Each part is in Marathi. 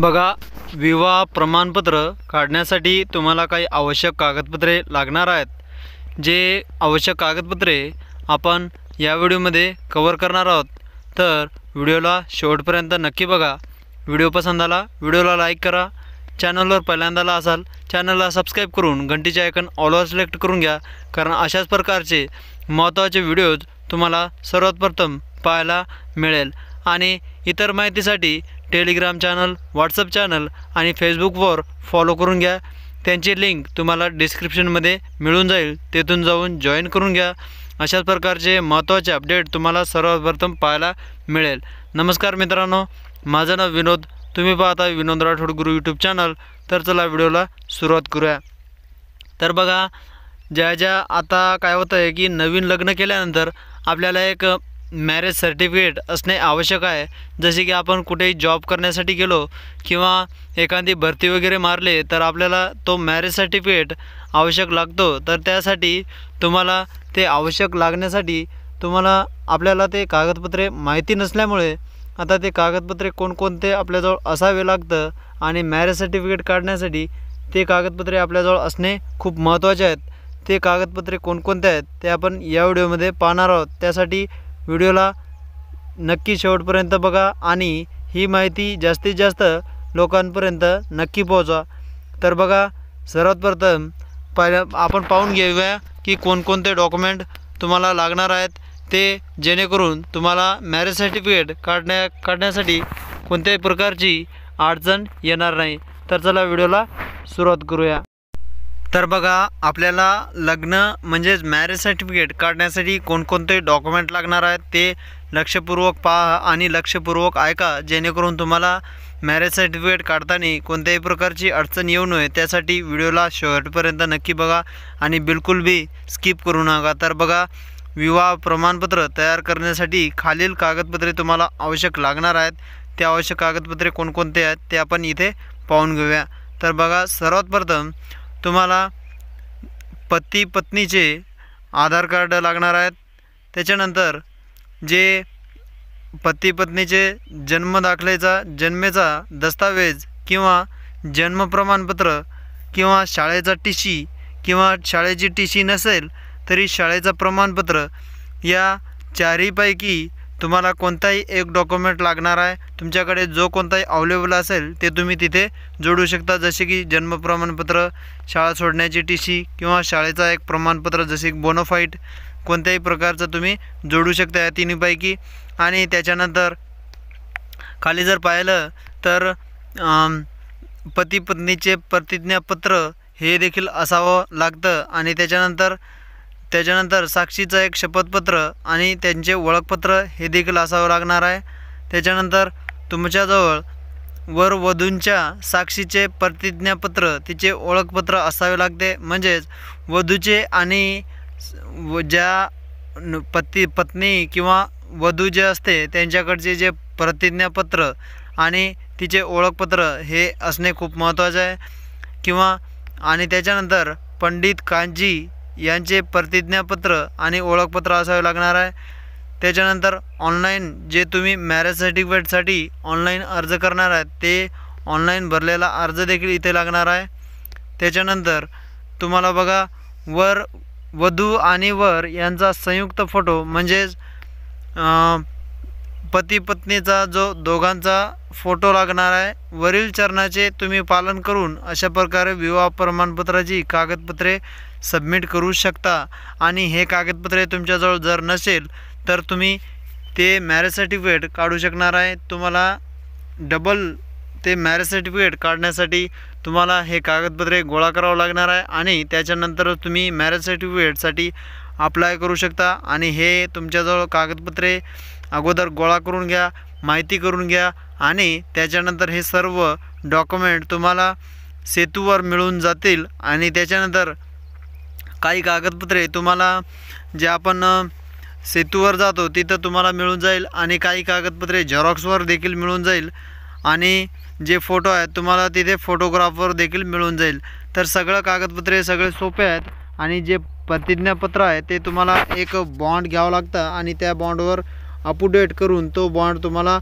बघा विवाह प्रमाणपत्र काढण्यासाठी तुम्हाला काही आवश्यक कागदपत्रे लागणार आहेत जे आवश्यक कागदपत्रे आपण या व्हिडिओमध्ये कवर करणार आहोत तर व्हिडिओला शेवटपर्यंत नक्की बघा व्हिडिओ पसंत आला व्हिडिओला लाईक करा चॅनलवर पहिल्यांदाला असाल चॅनलला सबस्क्राईब करून घंटीचे आयकन ऑलवर सिलेक्ट करून घ्या कारण अशाच प्रकारचे महत्त्वाचे व्हिडिओज तुम्हाला सर्वात प्रथम पाहायला मिळेल आणि इतर माहितीसाठी टेलिग्राम चॅनल व्हॉट्सअप चॅनल आणि फेसबुकवर फॉलो करून घ्या त्यांची लिंक तुम्हाला डिस्क्रिप्शनमध्ये मिळून जाईल तेथून जाऊन जॉईन करून घ्या अशाच प्रकारचे महत्त्वाचे अपडेट तुम्हाला सर्वप्रथम पाहायला मिळेल नमस्कार मित्रांनो माझं नाव विनोद तुम्ही पाहता विनोद राठोड गुरु यूट्यूब चॅनल तर चला व्हिडिओला सुरुवात करूया तर बघा ज्या ज्या आता काय होतं आहे की नवीन लग्न केल्यानंतर आपल्याला एक मॅरेज सर्टिफिकेट असणे आवश्यक आहे जसे की आपण कुठेही जॉब करण्यासाठी गेलो किंवा एखादी भरती वगैरे मारले तर आपल्याला तो मॅरेज सर्टिफिकेट आवश्यक लागतो तर त्यासाठी तुम्हाला ते आवश्यक लागण्यासाठी तुम्हाला आपल्याला ते कागदपत्रे माहिती नसल्यामुळे आता ते कागदपत्रे कोणकोणते आपल्याजवळ असावे लागतं आणि मॅरेज सर्टिफिकेट काढण्यासाठी ते कागदपत्रे आपल्याजवळ असणे खूप महत्त्वाचे आहेत ते कागदपत्रे कोणकोणते आहेत ते आपण या व्हिडिओमध्ये पाहणार आहोत त्यासाठी व्हिडिओला नक्की शेवटपर्यंत बघा आणि ही माहिती जास्तीत जास्त लोकांपर्यंत नक्की पोहोचवा तर बघा सर्वात प्रथम पहिल्या आपण पाहून घेऊया की कोणकोणते डॉक्युमेंट तुम्हाला लागणार आहेत ते जेणेकरून तुम्हाला मॅरेज सर्टिफिकेट काढण्या काढण्यासाठी कोणत्याही प्रकारची अडचण येणार नाही तर चला व्हिडिओला सुरुवात करूया तर बघा आपल्याला लग्न म्हणजेच मॅरेज सर्टिफिकेट काढण्यासाठी कोणकोणते डॉक्युमेंट लागणार आहेत ते लक्षपूर्वक पहा आणि लक्षपूर्वक ऐका जेणेकरून तुम्हाला मॅरेज सर्टिफिकेट काढताना कोणत्याही प्रकारची अडचण येऊ नये त्यासाठी व्हिडिओला शेवटपर्यंत नक्की बघा आणि बिलकुल बी स्किप करू नका तर बघा विवाह प्रमाणपत्र तयार करण्यासाठी खालील कागदपत्रे तुम्हाला आवश्यक लागणार आहेत ते आवश्यक कागदपत्रे कोणकोणते आहेत ते आपण इथे पाहून घेऊया तर बघा सर्वात प्रथम तुम्हाला पती पत्नीचे आधार कार्ड लागणार आहेत त्याच्यानंतर जे पती पत्नीचे जन्म दाखलेचा जन्मेचा दस्तावेज किंवा जन्म प्रमाणपत्र किंवा शाळेचा टी सी किंवा शाळेची टी सी नसेल तरी शाळेचं प्रमाणपत्र या चारीपैकी तुम्हाला कोणताही एक डॉक्युमेंट लागणार आहे तुमच्याकडे जो कोणताही अवेलेबल असेल ते तुम्ही तिथे जोडू शकता जसे की जन्म प्रमाणपत्र शाळा सोडण्याची टी सी किंवा शाळेचा एक प्रमाणपत्र जसे की बोनोफाईट कोणत्याही प्रकारचं तुम्ही जोडू शकता या तिन्हीपैकी आणि त्याच्यानंतर खाली जर पाहिलं तर पती पत्नीचे प्रतिज्ञापत्र हे देखील असावं लागतं आणि त्याच्यानंतर त्याच्यानंतर साक्षीचं एक शपथपत्र आणि त्यांचे ओळखपत्र हे देखील असावं लागणार आहे त्याच्यानंतर तुमच्याजवळ वर वधूंच्या साक्षीचे प्रतिज्ञापत्र तिचे ओळखपत्र असावे लागते म्हणजेच वधूचे आणि व ज्या पती पत्नी किंवा वधू जे असते त्यांच्याकडचे जे प्रतिज्ञापत्र आणि तिचे ओळखपत्र हे असणे खूप महत्त्वाचे आहे किंवा आणि त्याच्यानंतर पंडित कांजी यांचे प्रतिज्ञापत्र आणि ओळखपत्र असावे लागणार आहे त्याच्यानंतर ऑनलाईन जे तुम्ही मॅरेज सर्टिफिकेटसाठी ऑनलाईन अर्ज करणार आहे ते ऑनलाईन भरलेला अर्ज देखील इथे लागणार आहे त्याच्यानंतर तुम्हाला बघा वर वधू आणि वर यांचा संयुक्त फोटो म्हणजेच पती पत्नीचा जो दोघांचा फोटो लागणार आहे वरील चरणाचे तुम्ही पालन करून अशा प्रकारे विवाह प्रमाणपत्राची कागदपत्रे सबमिट करू शकता आणि हे कागदपत्रे तुमच्याजवळ जर नसेल तर तुम्ही ते मॅरेज सर्टिफिकेट काढू शकणार आहे तुम्हाला डबल ते मॅरेज सर्टिफिकेट काढण्यासाठी तुम्हाला हे कागदपत्रे गोळा करावं लागणार आहे आणि त्याच्यानंतर तुम्ही मॅरेज सर्टिफिकेटसाठी अप्लाय करू शकता आणि हे तुमच्याजवळ कागदपत्रे अगोदर गोळा करून घ्या माहिती करून घ्या आणि त्याच्यानंतर हे सर्व डॉक्युमेंट तुम्हाला सेतूवर मिळून जातील आणि त्याच्यानंतर काही कागदपत्रे तुम्हाला जे आपण सेतूवर जातो तिथं तुम्हाला मिळून जाईल आणि काही कागदपत्रे झेरॉक्सवर देखील मिळून जाईल आणि जे फोटो आहेत तुम्हाला तिथे फोटोग्राफवर देखील मिळून जाईल तर सगळं कागदपत्रे सगळे सोपे आहेत आणि जे प्रतिज्ञापत्र आहे ते तुम्हाला एक बॉन्ड घ्यावं लागतं आणि त्या बॉन्डवर अपुडेट करून तो बॉन्ड तुम्हाला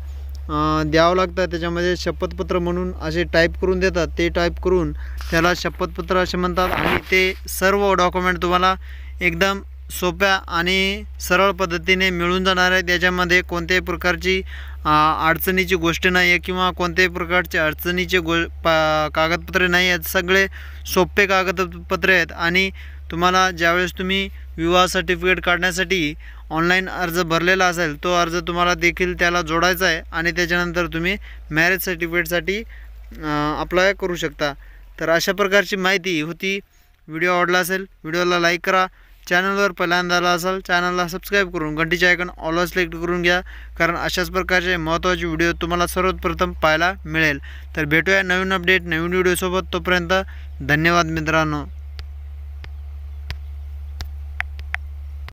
द्यावं लागतं त्याच्यामध्ये शपथपत्र म्हणून असे टाईप करून देतात ते टाईप करून त्याला शपथपत्र असे म्हणतात आणि ते सर्व डॉक्युमेंट तुम्हाला एकदम सोप्या आणि सरळ पद्धतीने मिळून जाणार आहे त्याच्यामध्ये कोणत्याही प्रकारची अडचणीची गोष्ट नाही आहे किंवा कोणत्याही प्रकारचे अडचणीचे गो पा कागदपत्रे नाही आहेत सगळे सोपे कागदपत्रे आहेत आणि तुम्हाला ज्यावेळेस तुम्ही विवाह सर्टिफिकेट काढण्यासाठी ऑनलाईन अर्ज भरलेला असेल तो अर्ज तुम्हाला देखील त्याला जोडायचा आहे आणि त्याच्यानंतर तुम्ही मॅरेज सर्टिफिकेटसाठी अप्लाय करू शकता तर अशा प्रकारची माहिती होती व्हिडिओ आवडला असेल व्हिडिओला लाईक करा चॅनलवर पहिल्यांदा आला असाल चॅनलला सबस्क्राईब करून घंटीचे आयकन ऑलवर सिलेक्ट करून घ्या कारण अशाच प्रकारचे महत्त्वाचे व्हिडिओ तुम्हाला सर्वप्रथम पाहायला मिळेल तर भेटूया नवीन अपडेट नवीन व्हिडिओसोबत तोपर्यंत धन्यवाद मित्रांनो